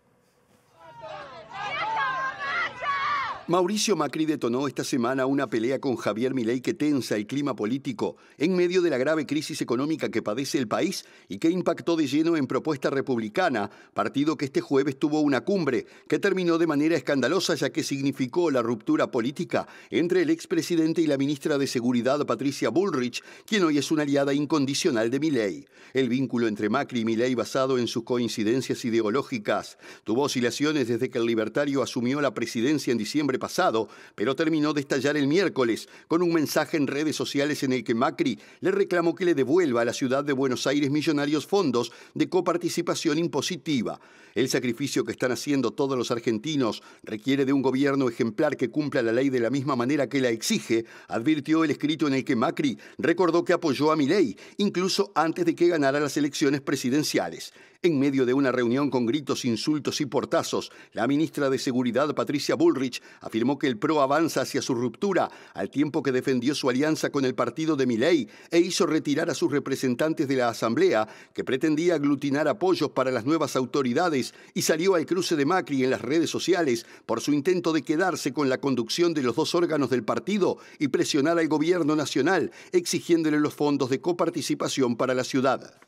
Mauricio Macri detonó esta semana una pelea con Javier Milei que tensa el clima político en medio de la grave crisis económica que padece el país y que impactó de lleno en Propuesta Republicana, partido que este jueves tuvo una cumbre que terminó de manera escandalosa ya que significó la ruptura política entre el expresidente y la ministra de Seguridad Patricia Bullrich, quien hoy es una aliada incondicional de Milei. El vínculo entre Macri y Milei basado en sus coincidencias ideológicas tuvo oscilaciones desde que el libertario asumió la presidencia en diciembre pasado, pero terminó de estallar el miércoles con un mensaje en redes sociales en el que Macri le reclamó que le devuelva a la ciudad de Buenos Aires millonarios fondos de coparticipación impositiva. El sacrificio que están haciendo todos los argentinos requiere de un gobierno ejemplar que cumpla la ley de la misma manera que la exige, advirtió el escrito en el que Macri recordó que apoyó a Milei, incluso antes de que ganara las elecciones presidenciales. En medio de una reunión con gritos, insultos y portazos, la ministra de Seguridad, Patricia Bullrich, afirmó que el PRO avanza hacia su ruptura, al tiempo que defendió su alianza con el partido de Miley e hizo retirar a sus representantes de la Asamblea, que pretendía aglutinar apoyos para las nuevas autoridades, y salió al cruce de Macri en las redes sociales por su intento de quedarse con la conducción de los dos órganos del partido y presionar al gobierno nacional, exigiéndole los fondos de coparticipación para la ciudad.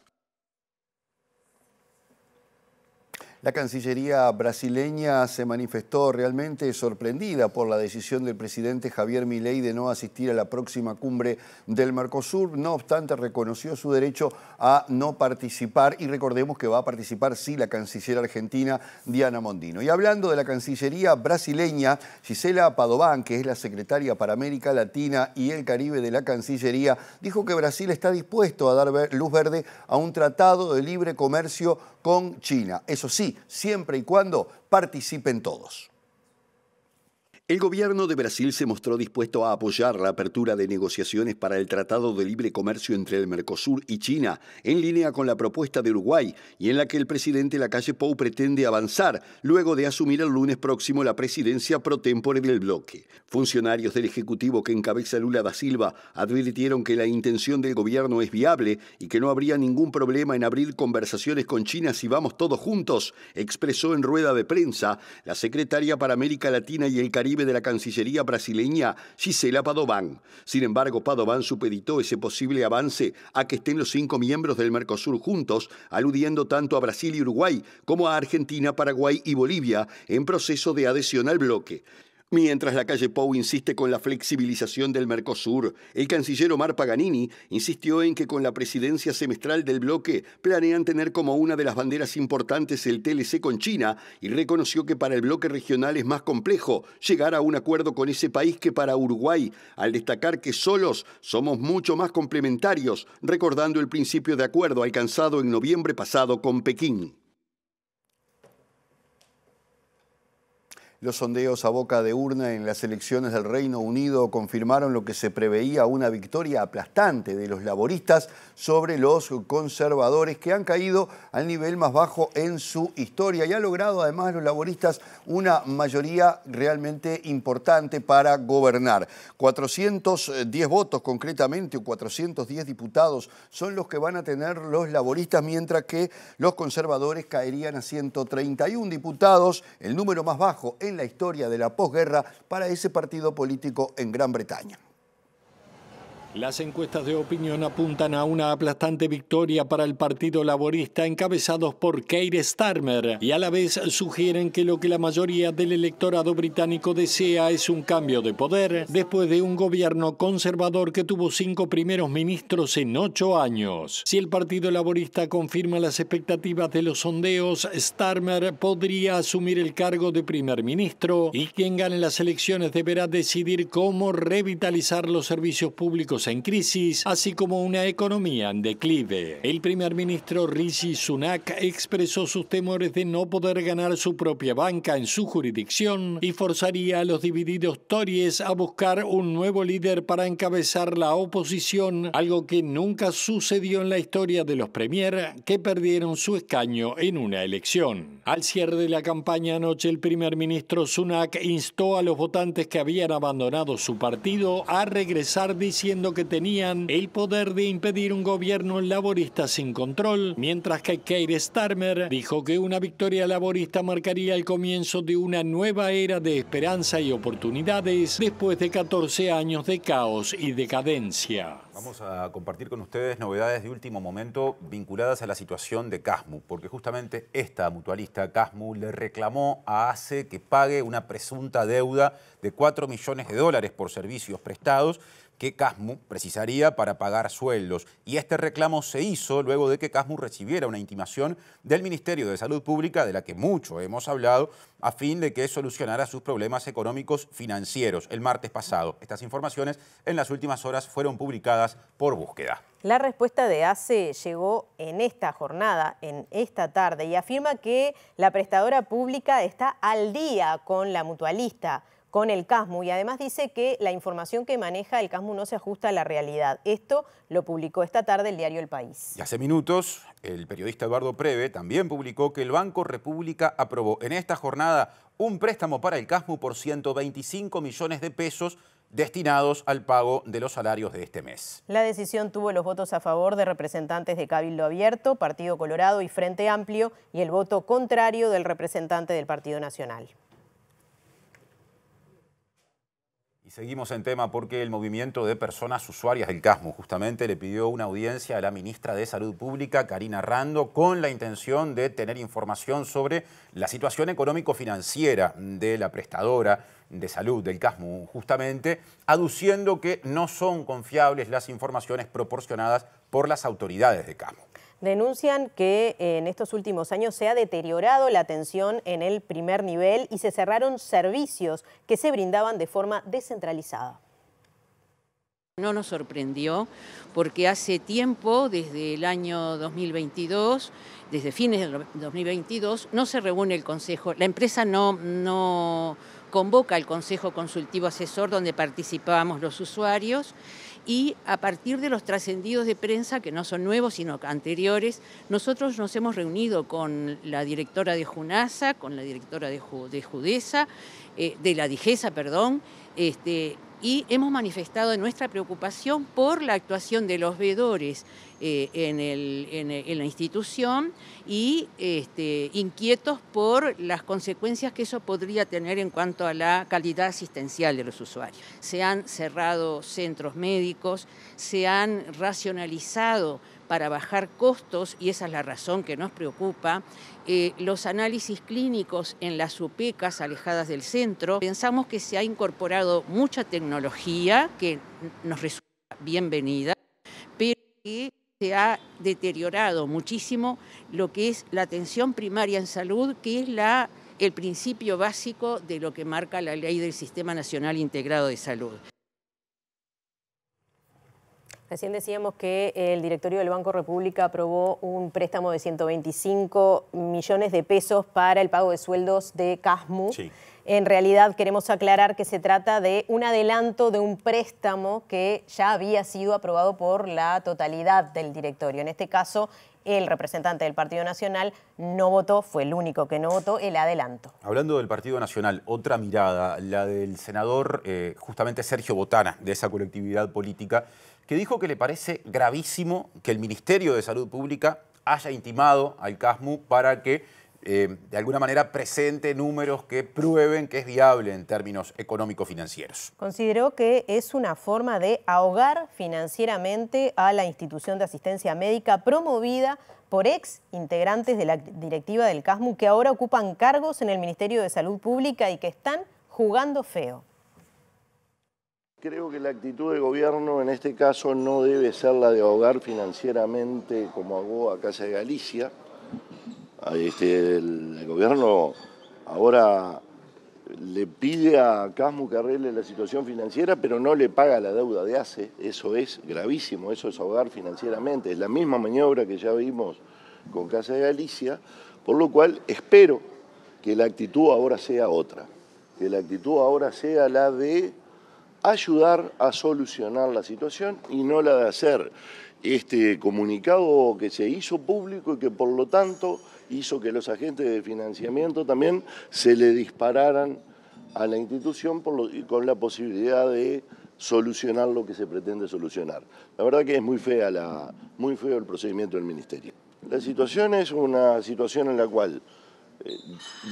La Cancillería brasileña se manifestó realmente sorprendida por la decisión del presidente Javier Milei de no asistir a la próxima cumbre del Mercosur. No obstante, reconoció su derecho a no participar y recordemos que va a participar sí la canciller argentina Diana Mondino. Y hablando de la Cancillería brasileña, Gisela Padován, que es la secretaria para América Latina y el Caribe de la Cancillería, dijo que Brasil está dispuesto a dar luz verde a un tratado de libre comercio con China. Eso sí, siempre y cuando participen todos. El gobierno de Brasil se mostró dispuesto a apoyar la apertura de negociaciones para el Tratado de Libre Comercio entre el Mercosur y China, en línea con la propuesta de Uruguay y en la que el presidente Lacalle Pou pretende avanzar luego de asumir el lunes próximo la presidencia pro tempore del bloque. Funcionarios del Ejecutivo que encabeza Lula da Silva advirtieron que la intención del gobierno es viable y que no habría ningún problema en abrir conversaciones con China si vamos todos juntos, expresó en rueda de prensa la secretaria para América Latina y el Caribe de la Cancillería brasileña Gisela Padovan. Sin embargo, Padovan supeditó ese posible avance a que estén los cinco miembros del Mercosur juntos, aludiendo tanto a Brasil y Uruguay como a Argentina, Paraguay y Bolivia en proceso de adhesión al bloque. Mientras la calle Pou insiste con la flexibilización del Mercosur, el canciller Omar Paganini insistió en que con la presidencia semestral del bloque planean tener como una de las banderas importantes el TLC con China y reconoció que para el bloque regional es más complejo llegar a un acuerdo con ese país que para Uruguay, al destacar que solos somos mucho más complementarios, recordando el principio de acuerdo alcanzado en noviembre pasado con Pekín. Los sondeos a boca de urna en las elecciones del Reino Unido confirmaron lo que se preveía una victoria aplastante de los laboristas sobre los conservadores que han caído al nivel más bajo en su historia y ha logrado además los laboristas una mayoría realmente importante para gobernar. 410 votos concretamente o 410 diputados son los que van a tener los laboristas mientras que los conservadores caerían a 131 diputados, el número más bajo en la historia de la posguerra para ese partido político en Gran Bretaña. Las encuestas de opinión apuntan a una aplastante victoria para el Partido Laborista encabezados por Keir Starmer y a la vez sugieren que lo que la mayoría del electorado británico desea es un cambio de poder después de un gobierno conservador que tuvo cinco primeros ministros en ocho años. Si el Partido Laborista confirma las expectativas de los sondeos, Starmer podría asumir el cargo de primer ministro y quien gane las elecciones deberá decidir cómo revitalizar los servicios públicos en crisis, así como una economía en declive. El primer ministro Rishi Sunak expresó sus temores de no poder ganar su propia banca en su jurisdicción y forzaría a los divididos Tories a buscar un nuevo líder para encabezar la oposición, algo que nunca sucedió en la historia de los Premier que perdieron su escaño en una elección. Al cierre de la campaña anoche, el primer ministro Sunak instó a los votantes que habían abandonado su partido a regresar diciendo que tenían el poder de impedir un gobierno laborista sin control, mientras que Keir Starmer dijo que una victoria laborista marcaría el comienzo de una nueva era de esperanza y oportunidades después de 14 años de caos y decadencia. Vamos a compartir con ustedes novedades de último momento vinculadas a la situación de Casmu, porque justamente esta mutualista Casmu le reclamó a ACE que pague una presunta deuda de 4 millones de dólares por servicios prestados que Casmu precisaría para pagar sueldos. Y este reclamo se hizo luego de que Casmu recibiera una intimación del Ministerio de Salud Pública, de la que mucho hemos hablado, a fin de que solucionara sus problemas económicos financieros el martes pasado. Estas informaciones en las últimas horas fueron publicadas por búsqueda. La respuesta de ACE llegó en esta jornada, en esta tarde, y afirma que la prestadora pública está al día con la mutualista, con el CASMU y además dice que la información que maneja el CASMU no se ajusta a la realidad. Esto lo publicó esta tarde el diario El País. Y hace minutos el periodista Eduardo Preve también publicó que el Banco República aprobó en esta jornada un préstamo para el CASMU por 125 millones de pesos destinados al pago de los salarios de este mes. La decisión tuvo los votos a favor de representantes de Cabildo Abierto, Partido Colorado y Frente Amplio y el voto contrario del representante del Partido Nacional. Y seguimos en tema porque el movimiento de personas usuarias del CASMO justamente le pidió una audiencia a la ministra de Salud Pública, Karina Rando, con la intención de tener información sobre la situación económico-financiera de la prestadora de Salud, del CASMU justamente, aduciendo que no son confiables las informaciones proporcionadas por las autoridades de CASMU denuncian que eh, en estos últimos años se ha deteriorado la atención en el primer nivel y se cerraron servicios que se brindaban de forma descentralizada. No nos sorprendió porque hace tiempo, desde el año 2022, desde fines de 2022, no se reúne el Consejo, la empresa no, no convoca al Consejo Consultivo Asesor donde participábamos los usuarios y a partir de los trascendidos de prensa, que no son nuevos sino anteriores, nosotros nos hemos reunido con la directora de Junasa, con la directora de, Judeza, eh, de la Digesa, perdón, este, y hemos manifestado nuestra preocupación por la actuación de los veedores eh, en, la institución y este, inquietos por las consecuencias que eso podría tener en cuanto a la calidad asistencial de los usuarios. Se han cerrado centros médicos, se han racionalizado para bajar costos, y esa es la razón que nos preocupa, eh, los análisis clínicos en las UPECAS alejadas del centro. Pensamos que se ha incorporado mucha tecnología que nos resulta bienvenida, pero que se ha deteriorado muchísimo lo que es la atención primaria en salud, que es la el principio básico de lo que marca la ley del Sistema Nacional Integrado de Salud. Recién decíamos que el directorio del Banco República aprobó un préstamo de 125 millones de pesos para el pago de sueldos de CASMU. En realidad queremos aclarar que se trata de un adelanto de un préstamo que ya había sido aprobado por la totalidad del directorio. En este caso, el representante del Partido Nacional no votó, fue el único que no votó, el adelanto. Hablando del Partido Nacional, otra mirada, la del senador eh, justamente Sergio Botana, de esa colectividad política, que dijo que le parece gravísimo que el Ministerio de Salud Pública haya intimado al CASMU para que eh, de alguna manera presente números que prueben que es viable en términos económico-financieros. Consideró que es una forma de ahogar financieramente a la institución de asistencia médica promovida por ex integrantes de la directiva del CASMU que ahora ocupan cargos en el Ministerio de Salud Pública y que están jugando feo. Creo que la actitud del gobierno en este caso no debe ser la de ahogar financieramente como ahogó a Casa de Galicia, este, el, gobierno ahora le pide a Casmu que arregle la situación financiera, pero no le paga la deuda de ACE. Eso es gravísimo, eso es ahogar financieramente. Es la misma maniobra que ya vimos con Casa de Galicia, por lo cual espero que la actitud ahora sea otra, que la actitud ahora sea la de ayudar a solucionar la situación y no la de hacer este comunicado que se hizo público y que por lo tanto hizo que los agentes de financiamiento también se le dispararan a la institución con la posibilidad de solucionar lo que se pretende solucionar. La verdad que es muy, fea la, muy feo el procedimiento del Ministerio. La situación es una situación en la cual eh,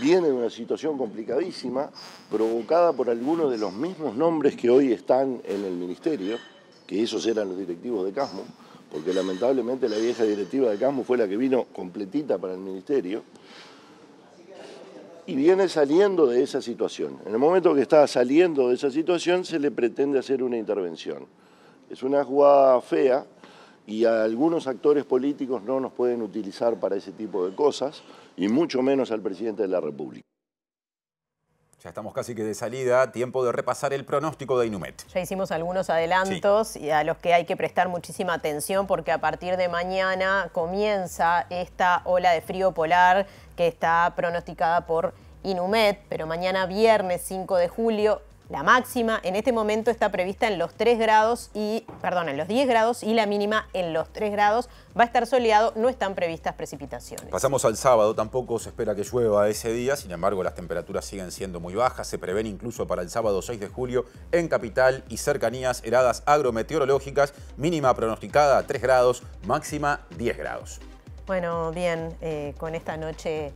viene una situación complicadísima provocada por algunos de los mismos nombres que hoy están en el Ministerio, que esos eran los directivos de CASMO, porque lamentablemente la vieja directiva de Casmo fue la que vino completita para el ministerio, y viene saliendo de esa situación. En el momento que está saliendo de esa situación se le pretende hacer una intervención. Es una jugada fea y algunos actores políticos no nos pueden utilizar para ese tipo de cosas, y mucho menos al presidente de la República. Ya estamos casi que de salida, tiempo de repasar el pronóstico de Inumet. Ya hicimos algunos adelantos y a los que hay que prestar muchísima atención porque a partir de mañana comienza esta ola de frío polar que está pronosticada por Inumet, pero mañana viernes 5 de julio la máxima en este momento está prevista en los 3 grados y, perdón, en los 10 grados y la mínima en los 3 grados. Va a estar soleado, no están previstas precipitaciones. Pasamos al sábado, tampoco se espera que llueva ese día, sin embargo las temperaturas siguen siendo muy bajas, se prevén incluso para el sábado 6 de julio en capital y cercanías heradas agrometeorológicas, mínima pronosticada 3 grados, máxima 10 grados. Bueno, bien, eh, con esta noche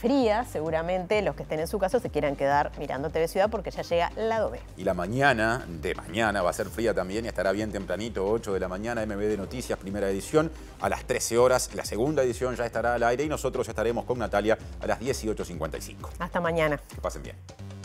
fría, seguramente los que estén en su casa se quieran quedar mirando TV Ciudad porque ya llega lado B. Y la mañana de mañana va a ser fría también y estará bien tempranito, 8 de la mañana, MB de Noticias, primera edición, a las 13 horas, la segunda edición ya estará al aire y nosotros estaremos con Natalia a las 18.55. Hasta mañana. Que pasen bien.